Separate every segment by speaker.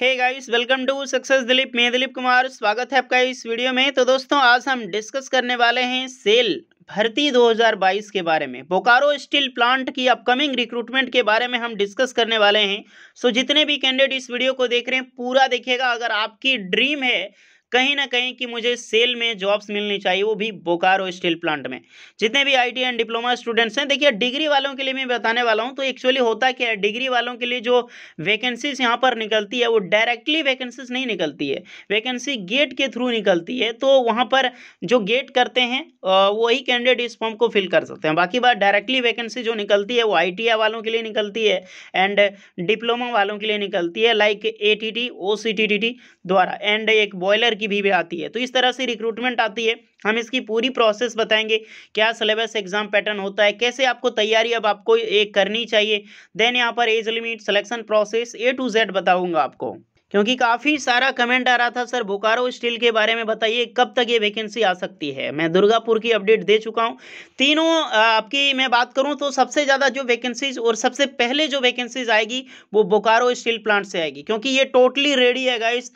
Speaker 1: hey guys welcome to success Dilip मैं दिलीप कुमार स्वागत है आपका इस वीडियो में तो दोस्तों आज हम डिस्कस करने वाले हैं सेल भर्ती 2022 के बारे में बोकारो स्टील प्लांट की अपकमिंग रिक्रूटमेंट के बारे में हम डिस्कस करने वाले हैं सो जितने भी कैंडिडेट इस वीडियो को देख रहे हैं पूरा देखिएगा अगर आपकी ड्रीम है कहीं ना कहीं कि मुझे सेल में जॉब्स मिलनी चाहिए वो भी बोकारो स्टील प्लांट में जितने भी आई एंड डिप्लोमा स्टूडेंट्स हैं देखिए डिग्री वालों के लिए मैं बताने वाला हूँ तो एक्चुअली होता क्या है डिग्री वालों के लिए जो वैकेंसीज यहाँ पर निकलती है वो डायरेक्टली वैकेंसीज नहीं निकलती है वैकेंसी गेट के थ्रू निकलती है तो वहाँ पर जो गेट करते हैं वही कैंडिडेट इस फॉर्म को फिल कर सकते हैं बाकी बात डायरेक्टली वैकेंसी जो निकलती है वो आई वालों के लिए निकलती है एंड डिप्लोमा वालों के लिए निकलती है like A T T O C T T T द्वारा एंड एक बॉयलर की भी, भी आती है तो इस तरह से रिक्रूटमेंट आती है हम इसकी पूरी प्रोसेस बताएंगे क्या सिलेबस एग्जाम पैटर्न होता है कैसे आपको तैयारी अब आपको एक करनी चाहिए देन यहाँ पर age limit selection process A to Z बताऊँगा आपको क्योंकि काफ़ी सारा कमेंट आ रहा था सर बोकारो स्टील के बारे में बताइए कब तक ये वैकेंसी आ सकती है मैं दुर्गापुर की अपडेट दे चुका हूँ तीनों आपकी मैं बात करूँ तो सबसे ज़्यादा जो वैकेंसीज और सबसे पहले जो वैकेंसीज आएगी वो बोकारो स्टील प्लांट से आएगी क्योंकि ये टोटली रेडी है गाइस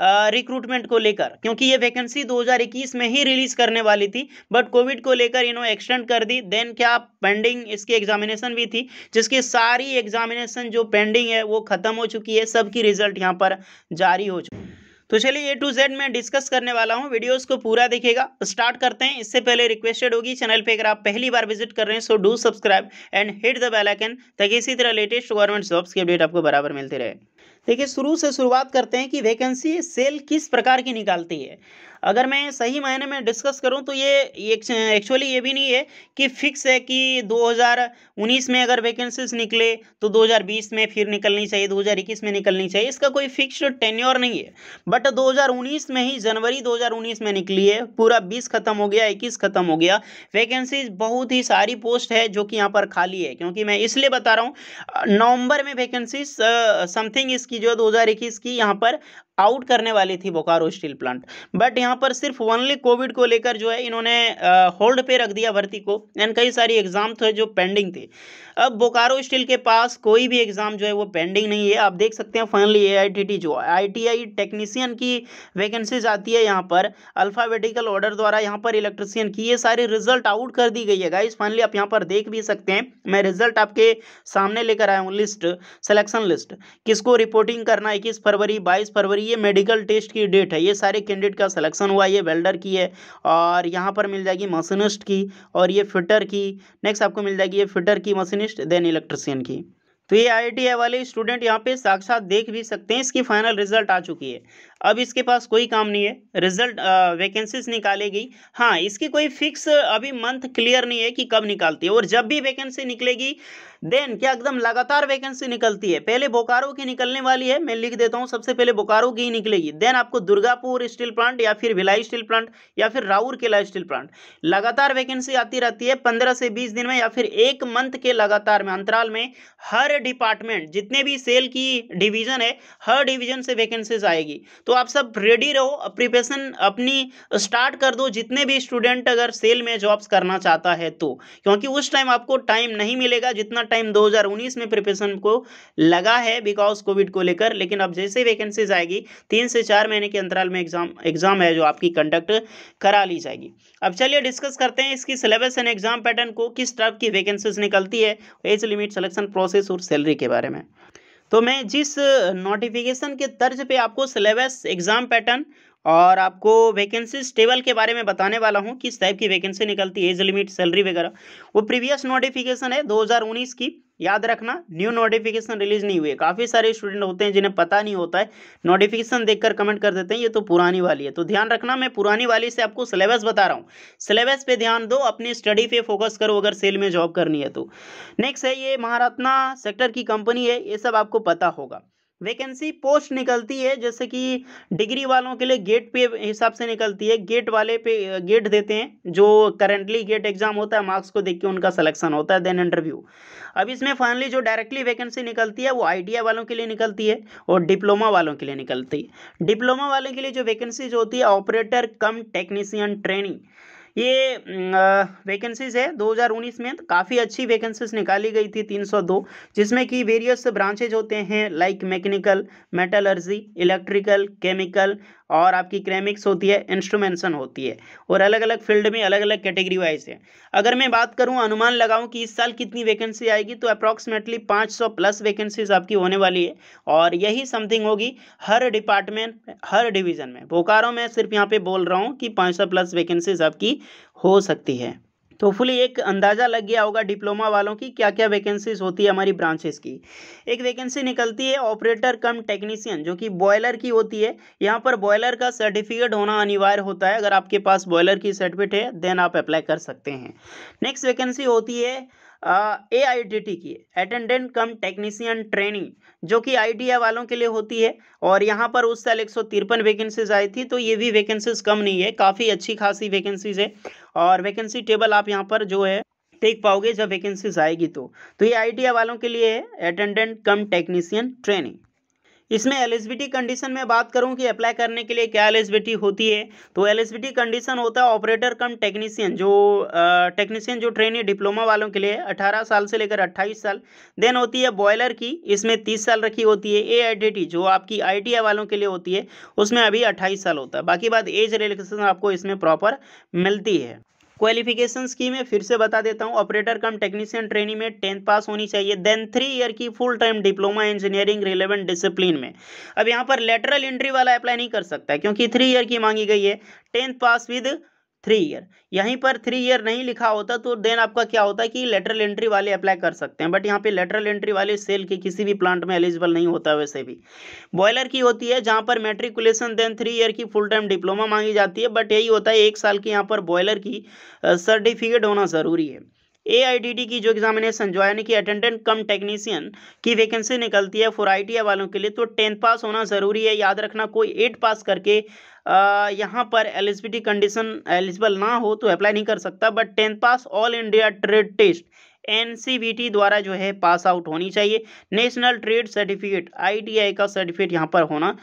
Speaker 1: रिक्रूटमेंट को लेकर क्योंकि ये वैकेंसी 2021 में ही रिलीज करने वाली थी बट कोविड को लेकर इन्होंने एक्सटेंड कर दी देन क्या पेंडिंग इसकी एग्जामिनेशन भी थी जिसकी सारी एग्जामिनेशन जो पेंडिंग है वो खत्म हो चुकी है सबकी रिजल्ट यहाँ पर जारी हो चुकी है तो चलिए ए टू जेड में डिस्कस करने वाला हूँ वीडियोस को पूरा देखिएगा स्टार्ट करते हैं इससे पहले रिक्वेस्टेड होगी चैनल पे अगर आप पहली बार विजिट कर रहे हैं so do subscribe and hit the bell icon ताकि इसी तरह लेटेस्ट गवर्नमेंट जॉब्स की अपडेट आपको बराबर मिलती रहे देखिए शुरू से शुरुआत करते हैं कि वैकेंसी सेल किस प्रकार की निकालती है अगर मैं सही मायने में डिस्कस करूं तो ये एक्चुअली ये भी नहीं है कि फिक्स है कि 2019 में अगर वैकेंसीज निकले तो 2020 में फिर निकलनी चाहिए 2021 में निकलनी चाहिए इसका कोई फिक्स टेन्योर नहीं है बट 2019 में ही जनवरी 2019 में निकली है पूरा 20 खत्म हो गया 21 खत्म हो गया वैकेंसीज बहुत ही सारी पोस्ट है जो कि यहाँ पर खाली है क्योंकि मैं इसलिए बता रहा हूँ नवम्बर में वैकेंसीज समथिंग इसकी जो 2021 की यहाँ पर आउट करने वाली थी बोकारो स्टील प्लांट बट यहाँ पर सिर्फ ओनली कोविड को लेकर जो है इन्होंने होल्ड पे रख दिया भर्ती को एंड कई सारी एग्ज़ाम थे जो पेंडिंग थे अब बोकारो स्टील के पास कोई भी एग्ज़ाम जो है वो पेंडिंग नहीं है आप देख सकते हैं फाइनली ए जो आई टेक्नीसियन की वैकेंसीज आती है यहाँ पर अल्फ़ाबेटिकल ऑर्डर द्वारा यहाँ पर इलेक्ट्रिसियन की ये सारी रिजल्ट आउट कर दी गई है गाइज फाइनली आप यहाँ पर देख भी सकते हैं मैं रिजल्ट आपके सामने लेकर आया हूँ लिस्ट सेलेक्शन लिस्ट किसको रिपोर्टिंग करना इक्कीस फरवरी बाईस फरवरी ये मेडिकल टेस्ट की डेट है ये सारे कैंडिडेट का सिलेक्शन हुआ ये वेल्डर की है और यहाँ पर मिल जाएगी मशीनिस्ट की और ये फिटर की नेक्स्ट आपको मिल जाएगी ये फिटर की मशीनिस्ट देन इलेक्ट्रिसियन की तो ये आई आई वाले स्टूडेंट यहाँ पे साक्षात देख भी सकते हैं इसकी फाइनल रिजल्ट आ चुकी है अब इसके पास कोई काम नहीं है रिजल्ट वैकेंसीज निकालेगी हाँ इसकी कोई फिक्स अभी मंथ क्लियर नहीं है कि कब निकालती है और जब भी वैकेंसी निकलेगी देन क्या एकदम लगातार वैकेंसी निकलती है पहले बोकारो की निकलने वाली है मैं लिख देता हूँ सबसे पहले बोकारो की ही निकलेगी देन आपको दुर्गापुर स्टील प्लांट या फिर भिलाई स्टील प्लांट या फिर राउर केला स्टील प्लांट लगातार वैकेंसी आती रहती है पंद्रह से बीस दिन में या फिर एक मंथ के लगातार में अंतराल में हर डिपार्टमेंट जितने भी सेल की डिवीजन है हर डिवीजन से वैकेंसीज आएगी तो तो आप सब रेडी रहो प्रिपरेशन अपनी स्टार्ट कर दो जितने भी स्टूडेंट अगर सेल में जॉब्स करना चाहता है तो क्योंकि उस टाइम आपको टाइम नहीं मिलेगा जितना टाइम 2019 में प्रिपरेशन को लगा है बिकॉज कोविड को लेकर लेकिन अब जैसे वैकेंसीज आएगी तीन से चार महीने के अंतराल में एग्जाम एग्जाम है जो आपकी कंडक्ट करा ली जाएगी अब चलिए डिस्कस करते हैं इसकी सिलेबस एंड एग्जाम पैटर्न को किस टाइप की वैकेंसीज निकलती है एज लिमिट सेलेक्शन प्रोसेस और सैलरी के बारे में तो मैं जिस नोटिफिकेशन के तर्ज पे आपको सिलेबस एग्जाम पैटर्न और आपको वैकेंसीज टेबल के बारे में बताने वाला हूँ किस टाइप की वैकेंसी निकलती है एज लिमिट सैलरी वगैरह वो प्रीवियस नोटिफिकेशन है 2019 की याद रखना न्यू नोटिफिकेशन रिलीज नहीं हुई है काफ़ी सारे स्टूडेंट होते हैं जिन्हें पता नहीं होता है नोटिफिकेशन देखकर कमेंट कर देते हैं ये तो पुरानी वाली है तो ध्यान रखना मैं पुरानी वाली से आपको सिलेबस बता रहा हूँ सिलेबस पे ध्यान दो अपनी स्टडी पे फोकस करो अगर सेल में जॉब करनी है तो नेक्स्ट है ये महारत्ना सेक्टर की कंपनी है ये सब आपको पता होगा वैकेंसी पोस्ट निकलती है जैसे कि डिग्री वालों के लिए गेट पे हिसाब से निकलती है गेट वाले पे गेट देते हैं जो करंटली गेट एग्जाम होता है मार्क्स को देख के उनका सिलेक्शन होता है देन इंटरव्यू अब इसमें फाइनली जो डायरेक्टली वैकेंसी निकलती है वो आईडिया वालों के लिए निकलती है और डिप्लोमा वालों के लिए निकलती है डिप्लोमा वालों के लिए जो वैकेंसी जो होती है ऑपरेटर कम टेक्नीसियन ट्रेनिंग ये वैकेंसीज है 2019 में तो काफ़ी अच्छी वैकेंसीज निकाली गई थी 302 जिसमें कि वेरियस ब्रांचेज होते हैं like mechanical metallurgy electrical chemical और आपकी क्रेमिक्स होती है इंस्ट्रूमेंसन होती है और अलग अलग फील्ड में अलग अलग कैटेगरी वाइज है अगर मैं बात करूँ अनुमान लगाऊँ कि इस साल कितनी वैकेंसी आएगी तो अप्रॉक्सीमेटली 500 प्लस वैकेंसीज आपकी होने वाली है और यही समथिंग होगी हर डिपार्टमेंट हर डिवीज़न में बोकारो में सिर्फ यहाँ पर बोल रहा हूँ कि पाँच प्लस वैकेंसीज आपकी हो सकती है तो फुली एक अंदाज़ा लग गया होगा डिप्लोमा वालों की क्या क्या वैकेंसीज होती है हमारी ब्रांचेस की एक वैकेंसी निकलती है ऑपरेटर कम टेक्नीसियन जो कि बॉयलर की होती है यहाँ पर बॉयलर का सर्टिफिकेट होना अनिवार्य होता है अगर आपके पास बॉयलर की सर्टिफिकेट है देन आप अप्लाई कर सकते हैं नेक्स्ट वैकेंसी होती है ए आई टी टी की अटेंडेंट कम टेक्नीसियन ट्रेनिंग जो कि आई वालों के लिए होती है और यहाँ पर उस साल एक सौ तिरपन वैकेंसीज आई थी तो ये भी वैकेंसीज कम नहीं है काफ़ी अच्छी खासी वैकेंसीज है और वैकेंसी टेबल आप यहाँ पर जो है देख पाओगे जब वैकेंसीज आएगी तो तो ये आई वालों के लिए है अटेंडेंट कम टेक्नीसियन ट्रेनिंग इसमें एलिजिबिलिटी कंडीशन में बात करूं कि अप्लाई करने के लिए क्या एलिजिबिलिटी होती है तो एलिजिबिलिटी कंडीशन होता है ऑपरेटर कम टेक्नीशियन जो टेक्नीशियन जो ट्रेनी डिप्लोमा वालों के लिए 18 साल से लेकर 28 साल देन होती है बॉयलर की इसमें 30 साल रखी होती है ए जो आपकी आई वालों के लिए होती है उसमें अभी अट्ठाईस साल होता है बाकी बात एज रिलेक्सेशन आपको इसमें प्रॉपर मिलती है क्वालिफिकेशन की मैं फिर से बता देता हूँ ऑपरेटर कम टेक्नीशियन ट्रेनिंग में टेंथ पास होनी चाहिए देन थ्री ईयर की full time diploma engineering relevant discipline में अब यहाँ पर लेटरल एंट्री वाला अप्लाई नहीं कर सकता क्योंकि थ्री ईयर की मांगी गई है tenth pass with three year यहीं पर थ्री ईयर नहीं लिखा होता तो देन आपका क्या होता है कि लेटरल एंट्री वाले अप्लाई कर सकते हैं बट यहाँ पे लेटरल एंट्री वाले सेल के किसी भी प्लांट में एलिजिबल नहीं होता वैसे भी बॉयलर की होती है जहाँ पर मेट्रिकुलेशन देन थ्री ईयर की फुल टाइम डिप्लोमा मांगी जाती है बट यही होता है एक साल की यहाँ पर बॉयलर की सर्टिफिकेट होना ज़रूरी है ए की जो एग्जामिनेशन जो यानी कि अटेंडेंट कम टेक्नीशियन की वैकेंसी निकलती है फॉर आई वालों के लिए तो टेंथ पास होना ज़रूरी है याद रखना कोई एट पास करके यहाँ पर एलिजिबिलिटी कंडीशन एलिजिबल ना हो तो अप्लाई नहीं कर सकता but tenth pass all India trade test N द्वारा जो है पास आउट होनी चाहिए नेशनल ट्रेड सर्टिफिकेट आईटीआई का सर्टिफिकेट यहाँ पर होना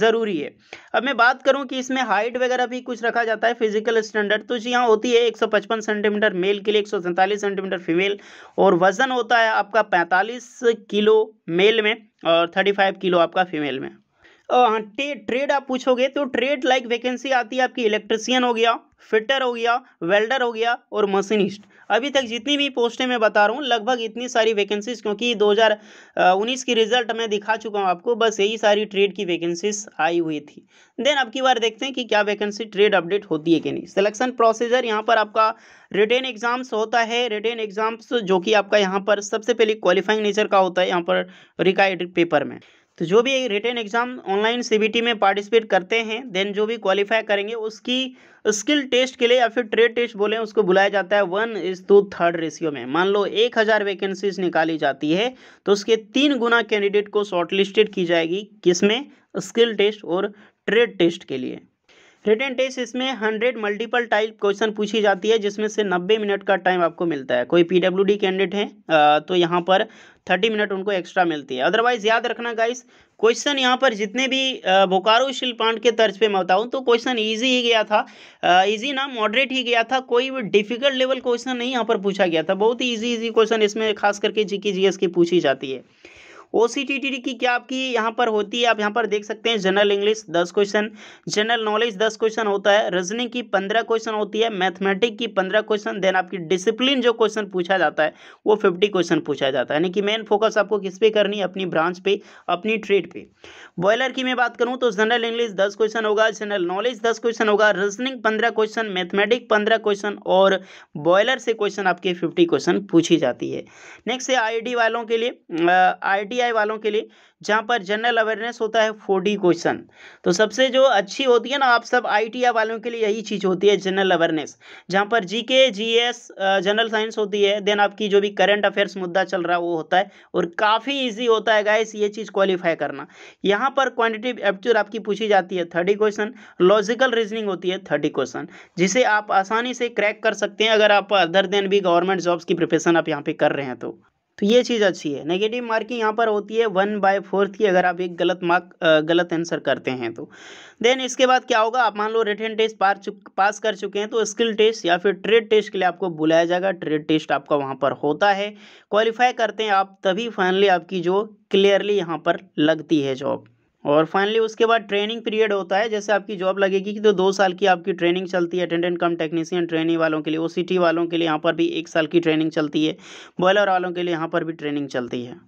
Speaker 1: ज़रूरी है अब मैं बात करूँ कि इसमें हाइट वगैरह भी कुछ रखा जाता है फिजिकल स्टैंडर्ड तो जी यहाँ होती है 155 सेंटीमीटर मेल के लिए एक सेंटीमीटर फीमेल और वज़न होता है आपका पैंतालीस किलो मेल में और थर्टी किलो आपका फीमेल में हाँ ट्रेड आप पूछोगे तो ट्रेड लाइक वैकेंसी आती है आपकी इलेक्ट्रिसियन हो गया फिटर हो गया वेल्डर हो गया और मशीनिस्ट अभी तक जितनी भी पोस्टें मैं बता रहा हूँ लगभग इतनी सारी वैकेंसीज क्योंकि 2019 की रिजल्ट मैं दिखा चुका हूँ आपको बस यही सारी ट्रेड की वैकेंसीज आई हुई थी देन अब की बार देखते हैं कि क्या वैकेंसी ट्रेड अपडेट होती है कि नहीं सिलेक्शन प्रोसीजर यहाँ पर आपका रिटेन एग्जाम्स होता है रिटेन एग्जाम्स जो कि आपका यहाँ पर सबसे पहले क्वालिफाइंग नेचर का होता है यहाँ पर रिकाइड पेपर में तो जो भी रिटर्न एग्ज़ाम ऑनलाइन सीबीटी में पार्टिसिपेट करते हैं देन जो भी क्वालिफाई करेंगे उसकी स्किल टेस्ट के लिए या फिर ट्रेड टेस्ट बोले उसको बुलाया जाता है one is to third ratio में मान लो एक हज़ार वैकेंसीज निकाली जाती है तो उसके तीन गुना कैंडिडेट को शॉर्टलिस्टेड की जाएगी किसमें स्किल टेस्ट और ट्रेड टेस्ट के लिए रिटर्न टेस्ट इसमें हंड्रेड मल्टीपल टाइप क्वेश्चन पूछी जाती है जिसमें से नब्बे मिनट का टाइम आपको मिलता है कोई पीडब्ल्यूडी कैंडिडेट है तो यहाँ पर थर्टी मिनट उनको एक्स्ट्रा मिलती है अदरवाइज याद रखना गाइस क्वेश्चन यहाँ पर जितने भी बोकारो शिल्पांड के तर्ज पे मैं बताऊँ तो क्वेश्चन ईजी ही गया था ईजी ना मॉडरेट ही गया था कोई भी डिफिकल्ट लेवल क्वेश्चन नहीं यहाँ पर पूछा गया था बहुत ही ईजी ईजी क्वेश्चन इसमें खास करके जी के जी की पूछी जाती है ओ की क्या आपकी यहाँ पर होती है आप यहाँ पर देख सकते हैं जनरल इंग्लिश दस क्वेश्चन जनरल नॉलेज दस क्वेश्चन होता है रजनिंग की पंद्रह क्वेश्चन होती है मैथमेटिक की पंद्रह क्वेश्चन देन आपकी डिसिप्लिन जो क्वेश्चन पूछा जाता है वो फिफ्टी क्वेश्चन पूछा जाता है यानी कि मेन फोकस आपको किस पे करनी है अपनी ब्रांच पे अपनी ट्रेड पे बॉयलर की मैं बात करूँ तो जनरल इंग्लिश दस क्वेश्चन होगा जनरल नॉलेज दस क्वेश्चन होगा रजनिंग पंद्रह क्वेश्चन मैथमेटिक पंद्रह क्वेश्चन और बॉयलर से क्वेश्चन आपके फिफ्टी क्वेश्चन पूछी जाती है नेक्स्ट है आई वालों के लिए आई आई वालों के लिए जहाँ पर जनरल अवेयरनेस होता है फोर क्वेश्चन तो सबसे जो अच्छी होती है ना आप सब आई वालों के लिए यही चीज़ होती है जनरल अवेयरनेस जहाँ पर जी के जनरल साइंस होती है देन आपकी जो भी करंट अफेयर्स मुद्दा चल रहा है वो होता है और काफ़ी ईजी होता है गाइस ये चीज़ क्वालिफाई करना यहाँ पर क्वान्टिटिव एप्चर आपकी पूछी जाती है थर्टी क्वेश्चन लॉजिकल रीजनिंग होती है थर्टी क्वेश्चन जिसे आप आसानी से क्रैक कर सकते हैं अगर आप अदर देन भी गवर्नमेंट जॉब्स की प्रिपरेशन आप यहाँ पे कर रहे हैं तो तो ये चीज़ अच्छी है नेगेटिव मार्किंग यहाँ पर होती है वन बाय फोर्थ की अगर आप एक गलत मार्क गलत आंसर करते हैं तो देन इसके बाद क्या होगा आप मान लो रिटर्न टेस्ट पार चुक पास कर चुके हैं तो स्किल टेस्ट या फिर ट्रेड टेस्ट के लिए आपको बुलाया जाएगा ट्रेड टेस्ट आपका वहाँ पर होता है क्वालिफाई करते हैं आप तभी फाइनली आपकी जो क्लियरली यहाँ पर लगती है जॉब और फाइनली उसके बाद ट्रेनिंग पीरियड होता है जैसे आपकी जॉब लगेगी कि तो दो साल की आपकी ट्रेनिंग चलती है अटेंडेंट कम टेक्नीशियन ट्रेनिंग वालों के लिए ओ वालों के लिए यहाँ पर भी एक साल की ट्रेनिंग चलती है बॉयलर वालों के लिए यहाँ पर भी ट्रेनिंग चलती है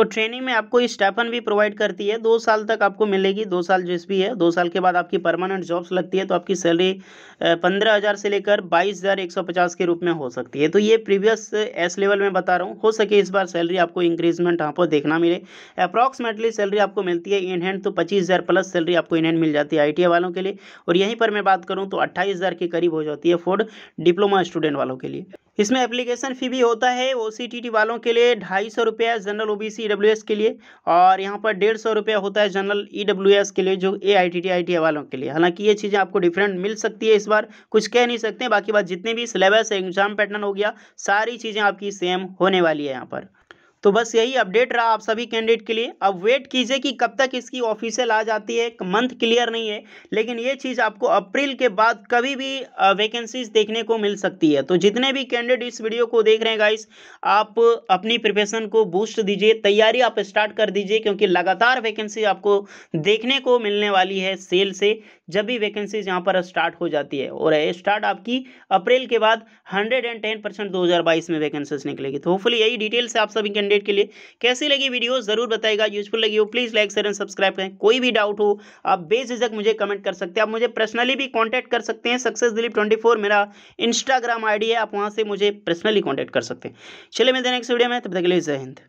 Speaker 1: और ट्रेनिंग में आपको स्टाफन भी प्रोवाइड करती है दो साल तक आपको मिलेगी दो साल जिस भी है दो साल के बाद आपकी परमानेंट जॉब्स लगती है तो आपकी सैलरी पंद्रह हज़ार से लेकर बाईस हज़ार एक सौ पचास के रूप में हो सकती है तो ये प्रीवियस एस लेवल में बता रहा हूँ हो सके इस बार सैलरी आपको इंक्रीजमेंट यहाँ पर देखना मिले अप्रॉक्सीमेटली सैलरी आपको मिलती है इन हैंड तो पच्चीस हज़ार प्लस सैलरी आपको इन हैंड मिल जाती है आई वालों के लिए और यहीं पर मैं बात करूँ तो अट्ठाईस हज़ार के करीब हो जाती है फोर्ड डिप्लोमा स्टूडेंट वालों के लिए इसमें एप्लीकेशन फ़ी भी होता है ओ वालों के लिए ढाई सौ रुपया जनरल ओ बी के लिए और यहाँ पर डेढ़ सौ रुपया होता है जनरल ई e के लिए जो ए आई वालों के लिए हालांकि ये चीज़ें आपको डिफरेंट मिल सकती है इस बार कुछ कह नहीं सकते बाकी बात जितने भी सिलेबस है एग्जाम पैटर्न हो गया सारी चीज़ें आपकी सेम होने वाली है यहाँ पर तो बस यही अपडेट रहा आप सभी कैंडिडेट के लिए अब वेट कीजिए कि कब तक इसकी ऑफिशियल आ जाती है मंथ क्लियर नहीं है लेकिन ये चीज़ आपको अप्रैल के बाद कभी भी वैकेंसीज देखने को मिल सकती है तो जितने भी कैंडिडेट इस वीडियो को देख रहे हैं गाइस आप अपनी प्रिपरेशन को बूस्ट दीजिए तैयारी आप स्टार्ट कर दीजिए क्योंकि लगातार वैकेंसी आपको देखने को मिलने वाली है सेल से जब भी वैकेंसीज यहाँ पर स्टार्ट हो जाती है और स्टार्ट आपकी अप्रैल के बाद हंड्रेड में वैकेंसीज निकलेगी तो होपफुली यही डिटेल से आप सभी कैंडिडेट कैंडिडेट के लिए कैसी लगी वीडियो ज़रूर बताएगा यूजफुल लगी हो please like share and subscribe करें कोई भी डाउट हो आप बेझिझक मुझे कमेंट कर सकते हैं आप मुझे पर्सनली भी कॉन्टैक्ट कर सकते हैं सक्सेस दिलीप ट्वेंटी फोर मेरा इंस्टाग्राम आईडी है आप वहां से मुझे पर्सनली कॉन्टैक्ट कर सकते हैं चले मिलते हैं नेक्स्ट वीडियो में तब तक के लिए जय हिंद